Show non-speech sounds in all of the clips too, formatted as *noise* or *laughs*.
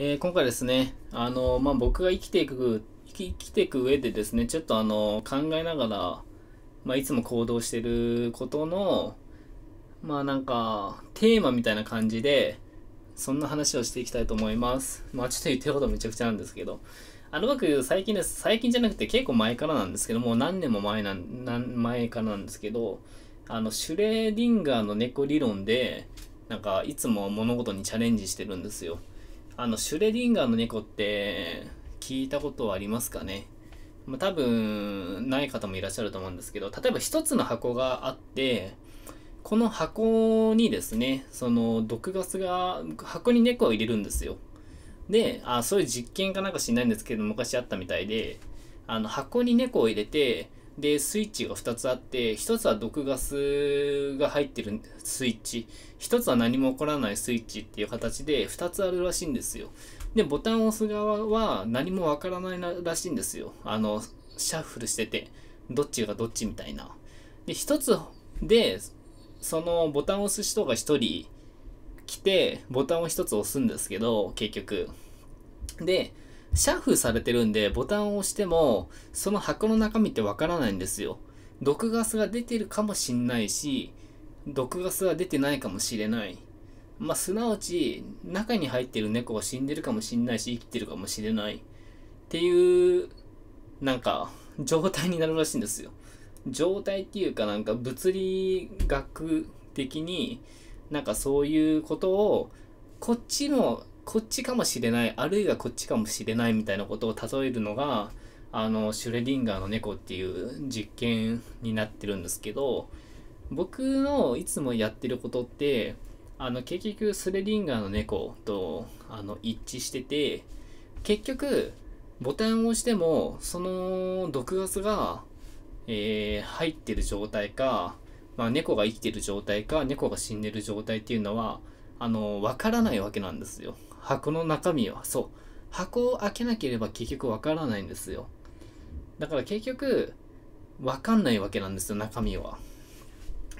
えー、今回ですね、あの、まあ、僕が生きていく、生きていく上でですね、ちょっとあの、考えながら、まあ、いつも行動してることの、まあ、なんか、テーマみたいな感じで、そんな話をしていきたいと思います。まあ、ちょっと言ってることめちゃくちゃなんですけど、あの、僕、最近です。最近じゃなくて結構前からなんですけど、もう何年も前なん、なん前からなんですけど、あの、シュレーディンガーの猫理論で、なんか、いつも物事にチャレンジしてるんですよ。あの、シュレディンガーの猫って聞いたことはありますかねまあ、多分、ない方もいらっしゃると思うんですけど、例えば一つの箱があって、この箱にですね、その毒ガスが、箱に猫を入れるんですよ。で、あそういう実験かなんかしないんですけど、昔あったみたいで、あの、箱に猫を入れて、で、スイッチが2つあって、1つは毒ガスが入ってるスイッチ、1つは何も起こらないスイッチっていう形で2つあるらしいんですよ。で、ボタンを押す側は何もわからないらしいんですよ。あの、シャッフルしてて、どっちがどっちみたいな。で、1つで、そのボタンを押す人が1人来て、ボタンを1つ押すんですけど、結局。で、シャッフされてるんで、ボタンを押しても、その箱の中身ってわからないんですよ。毒ガスが出てるかもしんないし、毒ガスは出てないかもしれない。まあ、すなわち、中に入ってる猫は死んでるかもしんないし、生きてるかもしれない。っていう、なんか、状態になるらしいんですよ。状態っていうかなんか物理学的に、なんかそういうことを、こっちのこっちかもしれないあるいはこっちかもしれないみたいなことを例えるのがあのシュレディンガーの猫っていう実験になってるんですけど僕のいつもやってることってあの結局スレディンガーの猫とあの一致してて結局ボタンを押してもその毒ガスが、えー、入ってる状態か、まあ、猫が生きてる状態か猫が死んでる状態っていうのはあの分からないわけなんですよ。箱の中身は。そう。箱を開けなければ結局わからないんですよ。だから結局、わかんないわけなんですよ、中身は。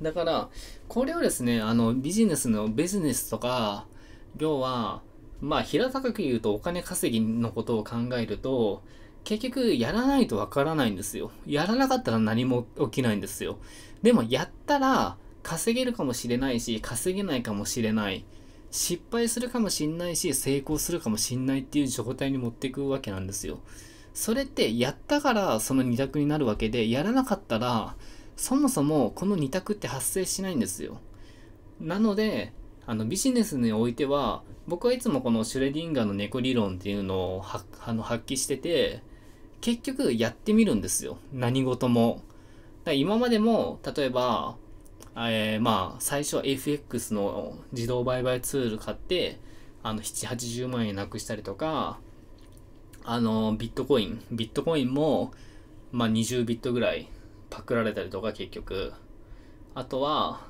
だから、これをですね、あの、ビジネスのビジネスとか、要は、まあ、平たく言うとお金稼ぎのことを考えると、結局、やらないとわからないんですよ。やらなかったら何も起きないんですよ。でも、やったら、稼げるかもしれないし、稼げないかもしれない。失敗するかもしんないし、成功するかもしんないっていう状態に持っていくわけなんですよ。それってやったからその2択になるわけで、やらなかったら、そもそもこの2択って発生しないんですよ。なので、あのビジネスにおいては、僕はいつもこのシュレディンガーの猫理論っていうのをあの発揮してて、結局やってみるんですよ。何事も。だ今までも、例えば、えー、まあ、最初は FX の自動売買ツール買って、あの、7、80万円なくしたりとか、あの、ビットコイン、ビットコインも、まあ、20ビットぐらいパクられたりとか、結局。あとは、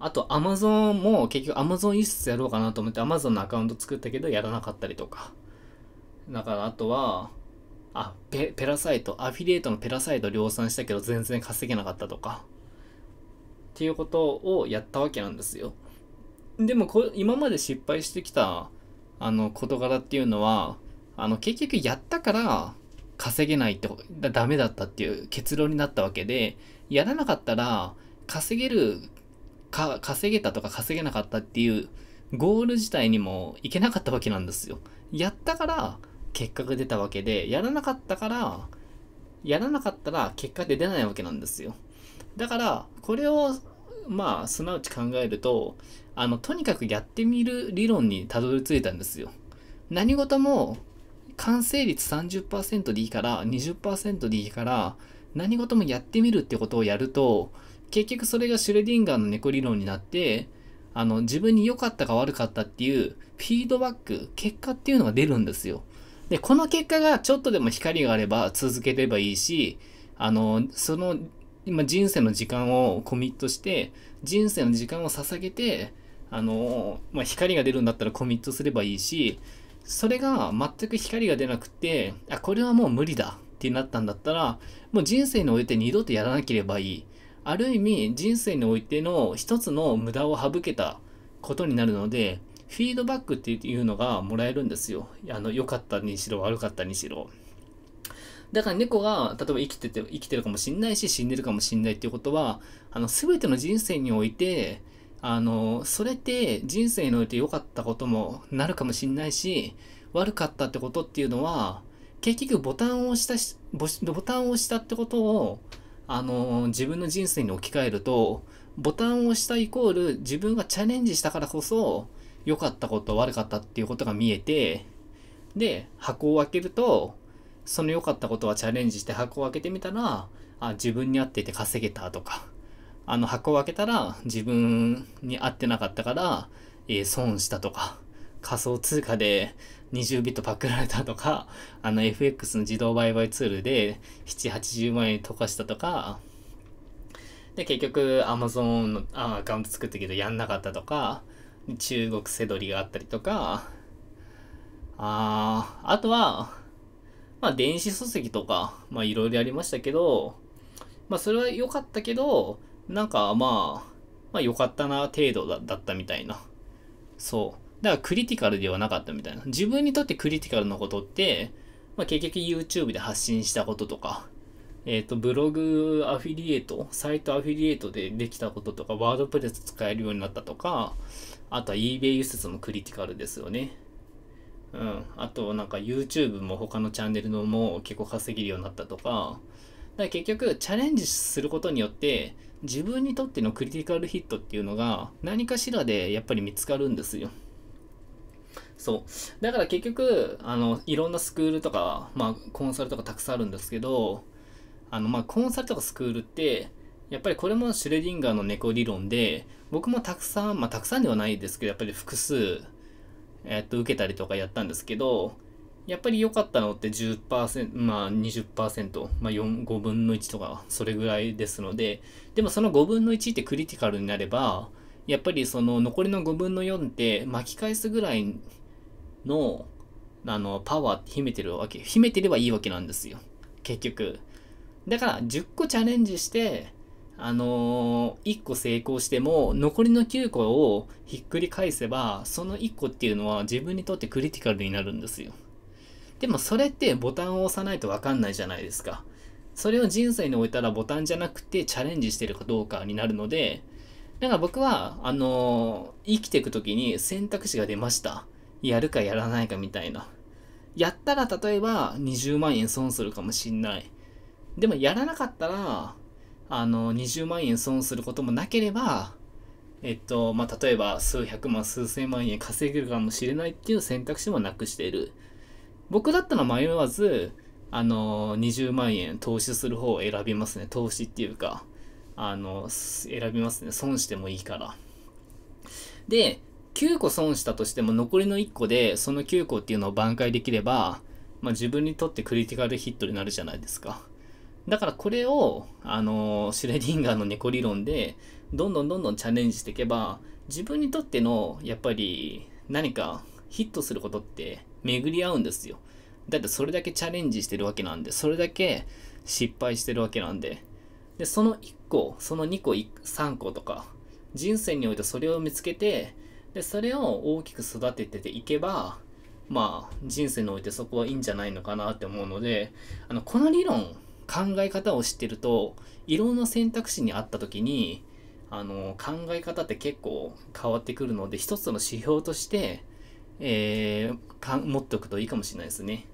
あと Amazon も結局 Amazon 輸出やろうかなと思って Amazon のアカウント作ったけどやらなかったりとか。だからあとは、あ、ペペラサイト、アフィリエイトのペラサイト量産したけど全然稼げなかったとか。ていうことをやったわけなんですよ。でも今まで失敗してきたあの事柄っていうのはあの結局やったから稼げないってダメだったっていう結論になったわけでやらなかったら稼げるか稼げたとか稼げなかったっていうゴール自体にもいけなかったわけなんですよ。やったから結果が出たわけでやらなかったからやらなかったら結果で出ないわけなんですよ。だからこれをまあ、すなわち考えると、あの、とにかくやってみる理論にたどり着いたんですよ。何事も、完成率30%でいいから、20%でいいから、何事もやってみるってことをやると、結局それがシュレディンガーの猫理論になって、あの、自分に良かったか悪かったっていうフィードバック、結果っていうのが出るんですよ。で、この結果がちょっとでも光があれば続ければいいし、あの、その今人生の時間をコミットして、人生の時間を捧げて、あの、まあ、光が出るんだったらコミットすればいいし、それが全く光が出なくて、あ、これはもう無理だってなったんだったら、もう人生において二度とやらなければいい。ある意味、人生においての一つの無駄を省けたことになるので、フィードバックっていうのがもらえるんですよ。あの、良かったにしろ、悪かったにしろ。だから猫が、例えば生きてて、生きてるかもしんないし、死んでるかもしんないっていうことは、あの、すべての人生において、あの、それって人生において良かったこともなるかもしんないし、悪かったってことっていうのは、結局ボタンを押したし、ボタンを押したってことを、あの、自分の人生に置き換えると、ボタンを押したイコール自分がチャレンジしたからこそ、良かったこと悪かったっていうことが見えて、で、箱を開けると、その良かったことはチャレンジして箱を開けてみたら、あ、自分に合ってて稼げたとか、あの箱を開けたら自分に合ってなかったから、えー、損したとか、仮想通貨で20ビットパクられたとか、あの FX の自動売買ツールで7、80万円溶かしたとか、で、結局 Amazon のアカウント作ったけどやんなかったとか、中国セドリがあったりとか、ああとは、まあ、電子書籍とか、まあ、いろいろやりましたけど、まあ、それは良かったけど、なんか、まあ、まあ、良かったな程度だったみたいな。そう。だから、クリティカルではなかったみたいな。自分にとってクリティカルなことって、まあ、結局 YouTube で発信したこととか、えっ、ー、と、ブログアフィリエイト、サイトアフィリエイトでできたこととか、ワードプレス使えるようになったとか、あとは eBay 輸出もクリティカルですよね。うん、あとなんか YouTube も他のチャンネルのも結構稼げるようになったとか、だから結局チャレンジすることによって自分にとってのクリティカルヒットっていうのが何かしらでやっぱり見つかるんですよ。そう。だから結局、あの、いろんなスクールとか、まあコンサルとかたくさんあるんですけど、あの、まあコンサルとかスクールって、やっぱりこれもシュレディンガーの猫理論で、僕もたくさん、まあたくさんではないですけど、やっぱり複数、えっと、受けたりとかやったんですけど、やっぱり良かったのって10%、まあ20%、まあ4、5分の1とか、それぐらいですので、でもその5分の1ってクリティカルになれば、やっぱりその残りの5分の4って巻き返すぐらいの、あの、パワーって秘めてるわけ、秘めてればいいわけなんですよ。結局。だから10個チャレンジして、あのー、1個成功しても、残りの9個をひっくり返せば、その1個っていうのは自分にとってクリティカルになるんですよ。でもそれってボタンを押さないとわかんないじゃないですか。それを人生に置いたらボタンじゃなくてチャレンジしてるかどうかになるので、だから僕は、あのー、生きていく時に選択肢が出ました。やるかやらないかみたいな。やったら例えば20万円損するかもしんない。でもやらなかったら、あの、20万円損することもなければ、えっと、まあ、例えば数百万、数千万円稼げるかもしれないっていう選択肢もなくしている。僕だったら迷わず、あの、20万円投資する方を選びますね。投資っていうか、あの、選びますね。損してもいいから。で、9個損したとしても残りの1個でその9個っていうのを挽回できれば、まあ、自分にとってクリティカルヒットになるじゃないですか。だからこれを、あの、シュレディンガーの猫理論で、どんどんどんどんチャレンジしていけば、自分にとっての、やっぱり、何かヒットすることって巡り合うんですよ。だってそれだけチャレンジしてるわけなんで、それだけ失敗してるわけなんで。で、その1個、その2個、3個とか、人生においてそれを見つけて、で、それを大きく育てていけば、まあ、人生においてそこはいいんじゃないのかなって思うので、あの、この理論、考え方を知ってると、いろんな選択肢にあった時に、あの、考え方って結構変わってくるので、一つの指標として、えー、持っておくといいかもしれないですね。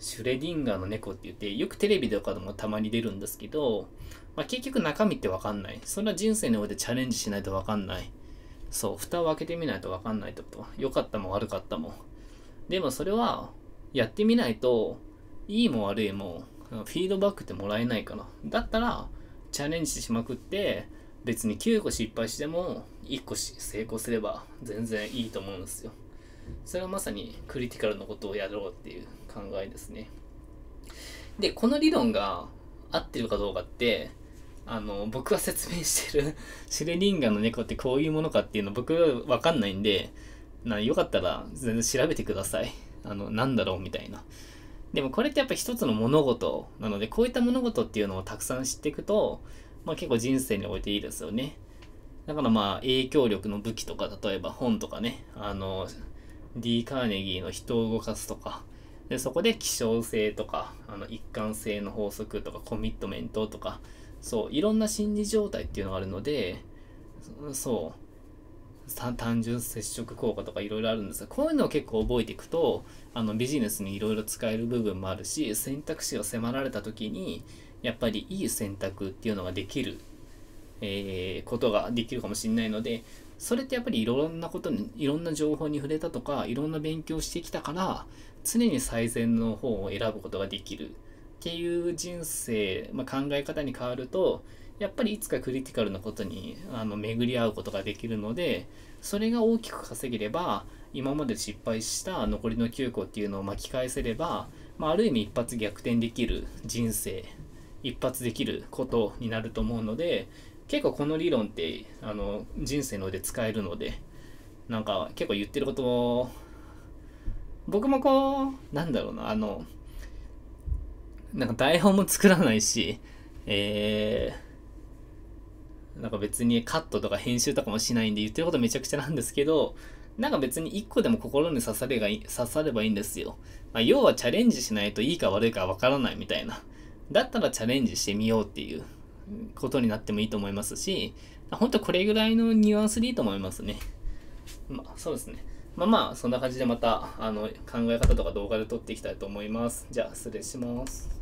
シュレディンガーの猫って言って、よくテレビとかでもたまに出るんですけど、まあ、結局中身ってわかんない。それは人生の上でチャレンジしないとわかんない。そう、蓋を開けてみないとわかんないってこと。良かったも悪かったも。でもそれは、やってみないと、いいも悪いもフィードバックってもらえないかな。だったら、チャレンジしまくって、別に9個失敗しても、1個成功すれば全然いいと思うんですよ。それはまさにクリティカルのことをやろうっていう考えですね。で、この理論が合ってるかどうかって、あの、僕が説明してる *laughs* シュレリンガーの猫ってこういうものかっていうの僕わかんないんで、なよかったら全然調べてください。あの、なんだろうみたいな。でもこれってやっぱ一つの物事なので、こういった物事っていうのをたくさん知っていくと、まあ結構人生においていいですよね。だからまあ影響力の武器とか、例えば本とかね、あの、D カーネギーの人を動かすとか、でそこで希少性とか、あの一貫性の法則とか、コミットメントとか、そう、いろんな心理状態っていうのがあるので、そう、単純接触効果とかいろいろあるんですがこういうのを結構覚えていくとあのビジネスにいろいろ使える部分もあるし選択肢を迫られた時にやっぱりいい選択っていうのができる、えー、ことができるかもしれないのでそれってやっぱりいろんなことにいろんな情報に触れたとかいろんな勉強してきたから常に最善の方を選ぶことができるっていう人生、まあ、考え方に変わるとやっぱりいつかクリティカルなことにあの巡り合うことができるのでそれが大きく稼げれば今まで失敗した残りの9個っていうのを巻き返せれば、まあ、ある意味一発逆転できる人生一発できることになると思うので結構この理論ってあの人生ので使えるのでなんか結構言ってることを僕もこうなんだろうなあのなんか台本も作らないしえーなんか別にカットとか編集とかもしないんで言ってることめちゃくちゃなんですけど、なんか別に一個でも心に刺されが刺さればいいんですよ。まあ、要はチャレンジしないといいか悪いかわからないみたいな。だったらチャレンジしてみようっていうことになってもいいと思いますし、ほんとこれぐらいのニュアンスでいいと思いますね。まあそうですね。まあまあそんな感じでまたあの考え方とか動画で撮っていきたいと思います。じゃあ失礼します。